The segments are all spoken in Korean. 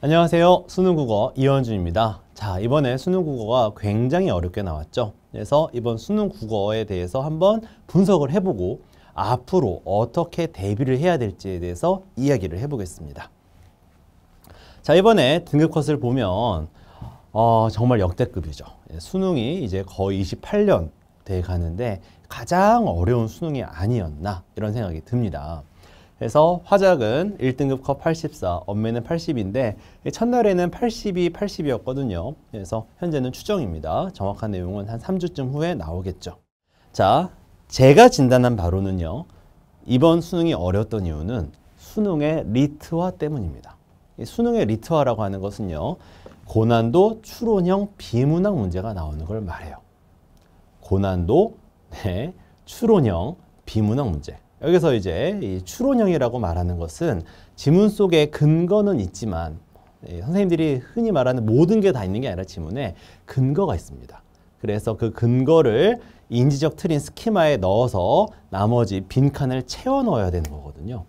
안녕하세요. 수능국어 이현준입니다. 자, 이번에 수능국어가 굉장히 어렵게 나왔죠. 그래서 이번 수능국어에 대해서 한번 분석을 해보고 앞으로 어떻게 대비를 해야 될지에 대해서 이야기를 해보겠습니다. 자, 이번에 등급컷을 보면 어, 정말 역대급이죠. 예, 수능이 이제 거의 28년 돼 가는데 가장 어려운 수능이 아니었나 이런 생각이 듭니다. 그래서 화작은 1등급 컵 84, 엄매는 80인데 첫날에는 82, 80이었거든요. 그래서 현재는 추정입니다. 정확한 내용은 한 3주쯤 후에 나오겠죠. 자, 제가 진단한 바로는요. 이번 수능이 어려웠던 이유는 수능의 리트화 때문입니다. 수능의 리트화라고 하는 것은요. 고난도 추론형 비문학 문제가 나오는 걸 말해요. 고난도 네, 추론형 비문학 문제. 여기서 이제 이 추론형이라고 말하는 것은 지문 속에 근거는 있지만 선생님들이 흔히 말하는 모든 게 다 있는 게 아니라 지문에 근거가 있습니다. 그래서 그 근거를 인지적 트인 스키마에 넣어서 나머지 빈칸을 채워 넣어야 되는 거거든요.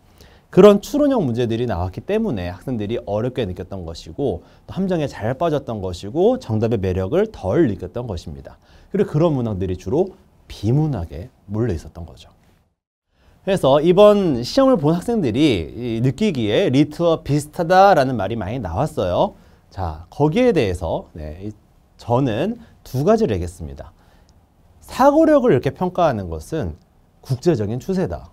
그런 추론형 문제들이 나왔기 때문에 학생들이 어렵게 느꼈던 것이고 또 함정에 잘 빠졌던 것이고 정답의 매력을 덜 느꼈던 것입니다. 그리고 그런 문항들이 주로 비문학에 몰려 있었던 거죠. 그래서 이번 시험을 본 학생들이 느끼기에 리트와 비슷하다라는 말이 많이 나왔어요. 자, 거기에 대해서 네, 저는 두 가지를 얘기했습니다. 사고력을 이렇게 평가하는 것은 국제적인 추세다.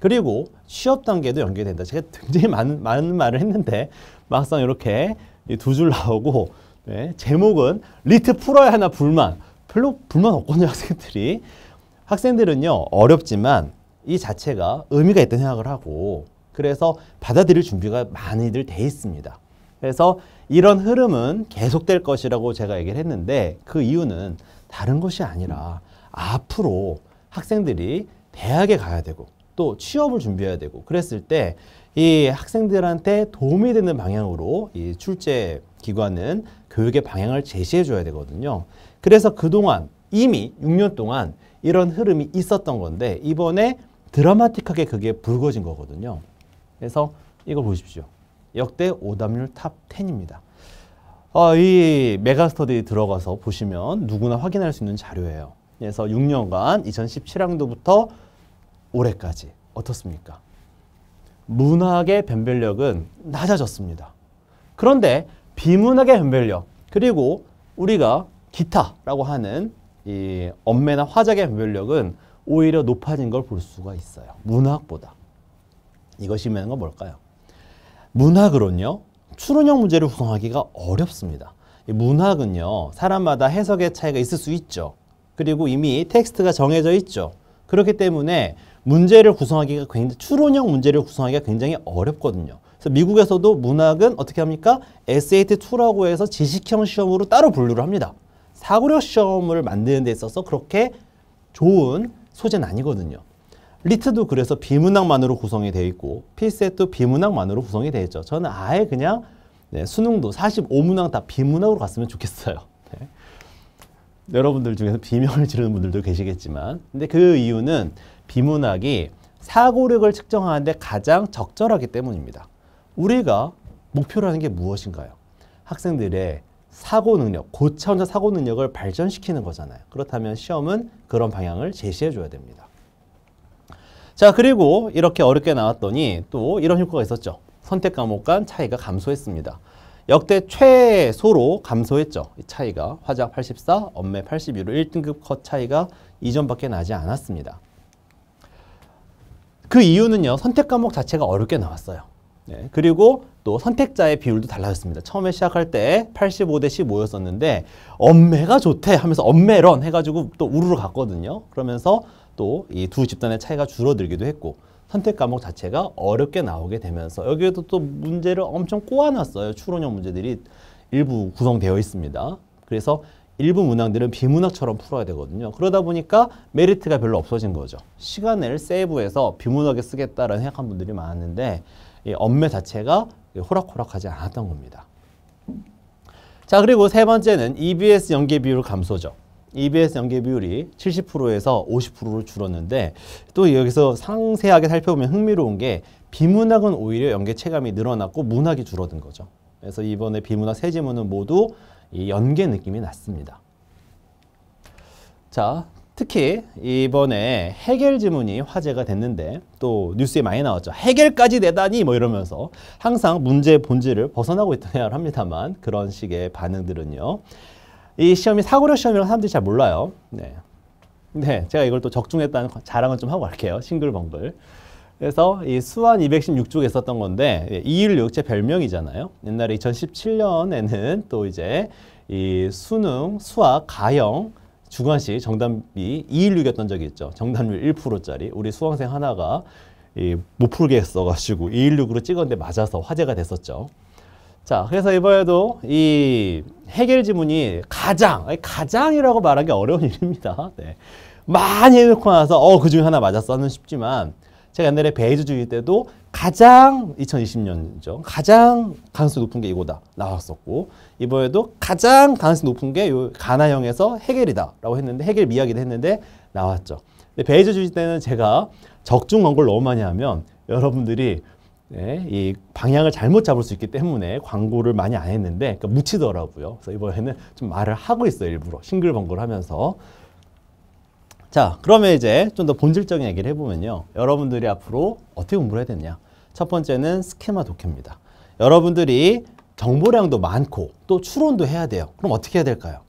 그리고 취업 단계도 연계된다. 제가 굉장히 많은, 많은 말을 했는데 막상 이렇게 두 줄 나오고 네, 제목은 리트 풀어야 하나 불만. 별로 불만 없거든요, 학생들이. 학생들은요, 어렵지만 이 자체가 의미가 있다는 생각을 하고 그래서 받아들일 준비가 많이들 돼 있습니다. 그래서 이런 흐름은 계속될 것이라고 제가 얘기를 했는데 그 이유는 다른 것이 아니라 앞으로 학생들이 대학에 가야 되고 또 취업을 준비해야 되고 그랬을 때 이 학생들한테 도움이 되는 방향으로 이 출제 기관은 교육의 방향을 제시해 줘야 되거든요. 그래서 그동안 이미 6년 동안 이런 흐름이 있었던 건데 이번에 드라마틱하게 그게 붉어진 거거든요. 그래서 이걸 보십시오. 역대 오답률 탑 10입니다. 어, 아, 이 메가스터디 들어가서 보시면 누구나 확인할 수 있는 자료예요. 그래서 6년간 2017학년도부터 올해까지 어떻습니까? 문학의 변별력은 낮아졌습니다. 그런데 비문학의 변별력 그리고 우리가 기타라고 하는 이 엄매나 화작의 변별력은 오히려 높아진 걸 볼 수가 있어요. 문학보다. 이것이 의미하는 건 뭘까요? 문학으로는요. 추론형 문제를 구성하기가 어렵습니다. 문학은요. 사람마다 해석의 차이가 있을 수 있죠. 그리고 이미 텍스트가 정해져 있죠. 그렇기 때문에 문제를 구성하기가 굉장히 추론형 문제를 구성하기가 굉장히 어렵거든요. 그래서 미국에서도 문학은 어떻게 합니까? SAT2라고 해서 지식형 시험으로 따로 분류를 합니다. 사고력 시험을 만드는 데 있어서 그렇게 좋은 소재는 아니거든요. 리트도 그래서 비문학만으로 구성이 되어 있고 필셋도 비문학만으로 구성이 되어 있죠. 저는 아예 그냥 네, 수능도 45문항 다비문학으로 갔으면 좋겠어요. 네. 여러분들 중에서 비명을 지르는 분들도 계시겠지만 근데 그 이유는 비문학이 사고력을 측정하는데 가장 적절하기 때문입니다. 우리가 목표라는 게 무엇인가요? 학생들의 사고 능력, 고차원적 사고 능력을 발전시키는 거잖아요. 그렇다면 시험은 그런 방향을 제시해 줘야 됩니다. 자, 그리고 이렇게 어렵게 나왔더니 또 이런 효과가 있었죠. 선택 과목 간 차이가 감소했습니다. 역대 최소로 감소했죠. 이 차이가 화작 84, 엄매 81로 1등급 컷 차이가 이전밖에 나지 않았습니다. 그 이유는요. 선택 과목 자체가 어렵게 나왔어요. 네, 그리고 또 선택자의 비율도 달라졌습니다. 처음에 시작할 때 85대 15였었는데 엄매가 좋대 하면서 엄매런 해가지고 또 우르르 갔거든요. 그러면서 또 이 두 집단의 차이가 줄어들기도 했고 선택 과목 자체가 어렵게 나오게 되면서 여기에도 또 문제를 엄청 꼬아놨어요. 추론형 문제들이 일부 구성되어 있습니다. 그래서 일부 문항들은 비문학처럼 풀어야 되거든요. 그러다 보니까 메리트가 별로 없어진 거죠. 시간을 세이브해서 비문학에 쓰겠다라는 생각한 분들이 많았는데 이 엄매 자체가 호락호락하지 않았던 겁니다. 자 그리고 세 번째는 EBS 연계 비율 감소죠. EBS 연계 비율이 70%에서 50%로 줄었는데 또 여기서 상세하게 살펴보면 흥미로운 게 비문학은 오히려 연계 체감이 늘어났고 문학이 줄어든 거죠. 그래서 이번에 비문학 세 지문은 모두 연계 느낌이 났습니다. 자, 특히 이번에 해결 지문이 화제가 됐는데 또 뉴스에 많이 나왔죠. 해결까지 내다니 뭐 이러면서 항상 문제의 본질을 벗어나고 있다는 생각 합니다만 그런 식의 반응들은요. 이 시험이 사고력 시험이라고 사람들이 잘 몰라요. 네. 네, 제가 이걸 또 적중했다는 자랑을 좀 하고 갈게요. 싱글벙글. 그래서 이 수완 216쪽에 있었던 건데 216제 예, 별명이잖아요. 옛날에 2017년에는 또 이제 이 수능, 수학, 가형 주관식 정답이 216이었던 적이 있죠. 정답률 1%짜리 우리 수강생 하나가 이, 못 풀게 써가지고 216으로 찍었는데 맞아서 화제가 됐었죠. 자, 그래서 이번에도 이 해결 지문이 가장, 아니, 가장이라고 말하기 어려운 일입니다. 네. 많이 해놓고 나서, 어, 그 중에 하나 맞았어는 싶지만 제가 옛날에 베이즈 주의 때도 가장 2020년이죠. 가장 가능성이 높은 게 이거다 나왔었고 이번에도 가장 가능성이 높은 게 가나형에서 해겔이다라고 했는데 해겔 이야기를 했는데 나왔죠. 근데 베이저 주지 때는 제가 적중 광고를 너무 많이 하면 여러분들이 예, 이 방향을 잘못 잡을 수 있기 때문에 광고를 많이 안 했는데 그러니까 묻히더라고요. 그래서 이번에는 좀 말을 하고 있어요. 일부러 싱글벙글 하면서 자, 그러면 이제 좀 더 본질적인 얘기를 해보면요. 여러분들이 앞으로 어떻게 공부를 해야 되느냐. 첫 번째는 스케마 독해입니다. 여러분들이 정보량도 많고 또 추론도 해야 돼요. 그럼 어떻게 해야 될까요?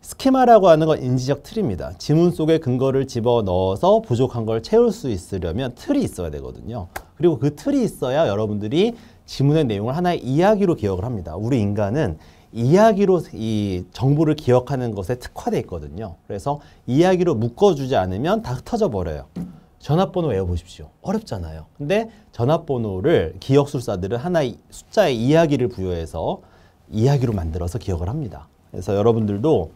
스케마라고 하는 건 인지적 틀입니다. 지문 속에 근거를 집어넣어서 부족한 걸 채울 수 있으려면 틀이 있어야 되거든요. 그리고 그 틀이 있어야 여러분들이 지문의 내용을 하나의 이야기로 기억을 합니다. 우리 인간은 이야기로 이 정보를 기억하는 것에 특화되어 있거든요. 그래서 이야기로 묶어주지 않으면 다 흩어져 버려요. 전화번호 외워보십시오. 어렵잖아요. 근데 전화번호를 기억술사들은 하나의 숫자의 이야기를 부여해서 이야기로 만들어서 기억을 합니다. 그래서 여러분들도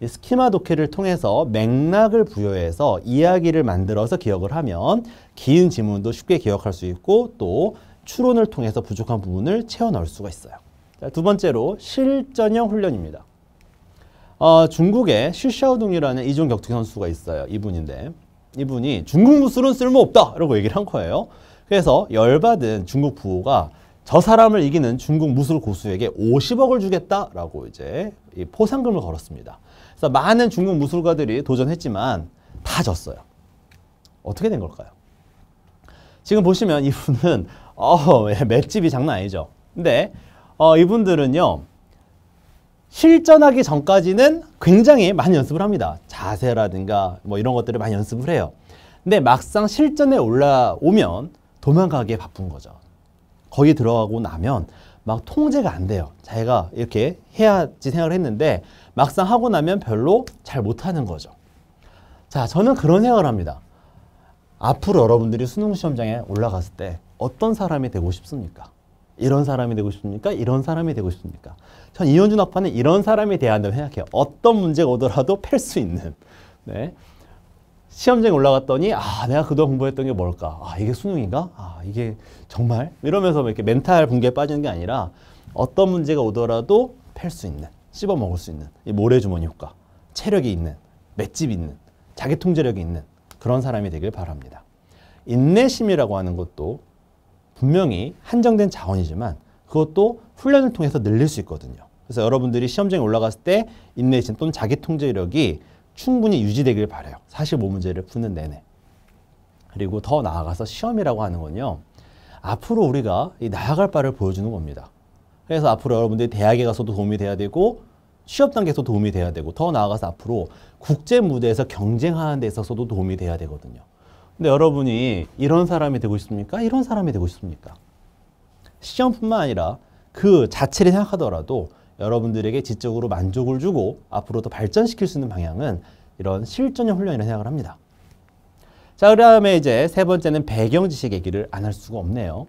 이 스키마 독해를 통해서 맥락을 부여해서 이야기를 만들어서 기억을 하면 긴 지문도 쉽게 기억할 수 있고 또 추론을 통해서 부족한 부분을 채워 넣을 수가 있어요. 자, 두 번째로 실전형 훈련입니다. 어, 중국의 쉬샤오둥이라는 이종 격투기 선수가 있어요. 이분인데 이분이 중국 무술은 쓸모없다! 라고 얘기를 한 거예요. 그래서 열받은 중국 부호가 저 사람을 이기는 중국 무술 고수에게 50억을 주겠다라고 이제 포상금을 걸었습니다. 그래서 많은 중국 무술가들이 도전했지만 다 졌어요. 어떻게 된 걸까요? 지금 보시면 이분은 어, 예, 맷집이 장난 아니죠. 근데 어, 이분들은요. 실전하기 전까지는 굉장히 많이 연습을 합니다. 자세라든가 뭐 이런 것들을 많이 연습을 해요. 근데 막상 실전에 올라오면 도망가기에 바쁜 거죠. 거기 들어가고 나면 막 통제가 안 돼요. 자기가 이렇게 해야지 생각을 했는데 막상 하고 나면 별로 잘 못하는 거죠. 자, 저는 그런 생각을 합니다. 앞으로 여러분들이 수능 시험장에 올라갔을 때 어떤 사람이 되고 싶습니까? 이런 사람이 되고 싶습니까? 이런 사람이 되고 싶습니까? 전 이현준 학파는 이런 사람이 돼야 한다고 생각해요. 어떤 문제가 오더라도 팰수 있는. 네. 시험장에 올라갔더니 아 내가 그동안 공부했던 게 뭘까? 아 이게 수능인가? 아 이게 정말? 이러면서 뭐 이렇게 멘탈 붕괴에 빠지는 게 아니라 어떤 문제가 오더라도 팰수 있는, 씹어 먹을 수 있는 이 모래주머니 효과, 체력이 있는, 맷집 있는, 자기 통제력이 있는 그런 사람이 되길 바랍니다. 인내심이라고 하는 것도 분명히 한정된 자원이지만 그것도 훈련을 통해서 늘릴 수 있거든요. 그래서 여러분들이 시험장에 올라갔을 때 인내심 또는 자기 통제력이 충분히 유지되길 바래요. 45문제를 푸는 내내. 그리고 더 나아가서 시험이라고 하는 건요. 앞으로 우리가 이 나아갈 바를 보여주는 겁니다. 그래서 앞으로 여러분들이 대학에 가서도 도움이 돼야 되고 취업 단계에서 도움이 돼야 되고 더 나아가서 앞으로 국제 무대에서 경쟁하는 데 있어서도 도움이 돼야 되거든요. 근데 여러분이 이런 사람이 되고 싶습니까? 이런 사람이 되고 싶습니까? 시험뿐만 아니라 그 자체를 생각하더라도 여러분들에게 지적으로 만족을 주고 앞으로 도 발전시킬 수 있는 방향은 이런 실전형 훈련이라고 생각을 합니다. 자, 그 다음에 이제 세 번째는 배경 지식 얘기를 안 할 수가 없네요.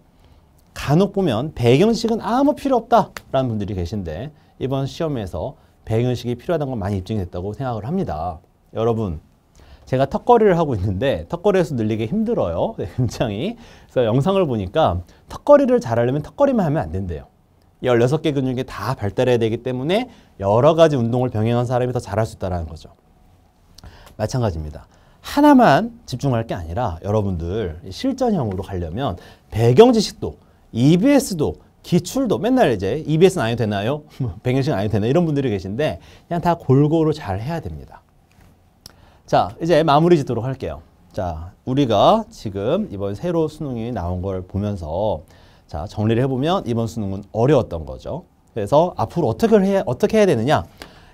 간혹 보면 배경 지식은 아무 필요 없다라는 분들이 계신데 이번 시험에서 배경 지식이 필요하다는 건 많이 입증됐다고 생각을 합니다. 여러분 제가 턱걸이를 하고 있는데 턱걸이 에서 늘리기 힘들어요. 네, 굉장히. 그래서 영상을 보니까 턱걸이를 잘하려면 턱걸이만 하면 안 된대요. 1 6개 근육이 다 발달해야 되기 때문에 여러 가지 운동을 병행한 사람이 더 잘할 수 있다는 거죠. 마찬가지입니다. 하나만 집중할 게 아니라 여러분들 실전형으로 가려면 배경 지식도, EBS도, 기출도 맨날 이제 EBS는 아니 되나요? 배경 지식 아니 되나 이런 분들이 계신데 그냥 다 골고루 잘 해야 됩니다. 자, 이제 마무리 짓도록 할게요. 자, 우리가 지금 이번 새로 수능이 나온 걸 보면서 자, 정리를 해보면 이번 수능은 어려웠던 거죠. 그래서 앞으로 어떻게 해야, 어떻게 해야 되느냐.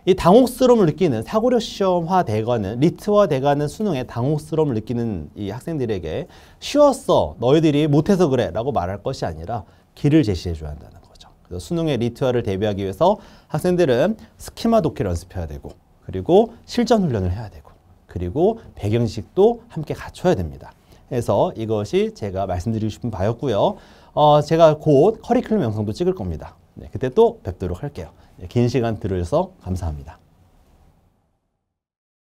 이 당혹스러움을 느끼는 사고력 시험화대가는리트와대가는 수능에 당혹스러움을 느끼는 이 학생들에게 쉬웠어 너희들이 못해서 그래 라고 말할 것이 아니라 길을 제시해 줘야 한다는 거죠 그래서 수능의 리트화를 대비하기 위해서 학생들은 스키마 독해를 연습해야 되고 그리고 실전 훈련을 해야 되고 그리고 배경식도 함께 갖춰야 됩니다. 그래서 이것이 제가 말씀드리고 싶은 바였고요. 어, 제가 곧 커리큘럼 영상도 찍을 겁니다. 네, 그때 또 뵙도록 할게요. 네, 긴 시간 들으셔서 감사합니다.